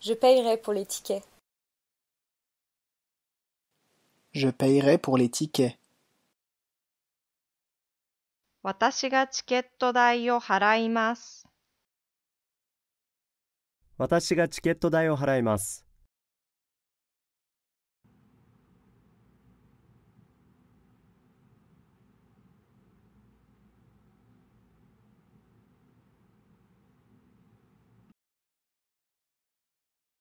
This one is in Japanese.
Je payerai pour les tickets. Je payerai pour les tickets. 私がチケット代を払います。私がチケット代を払います。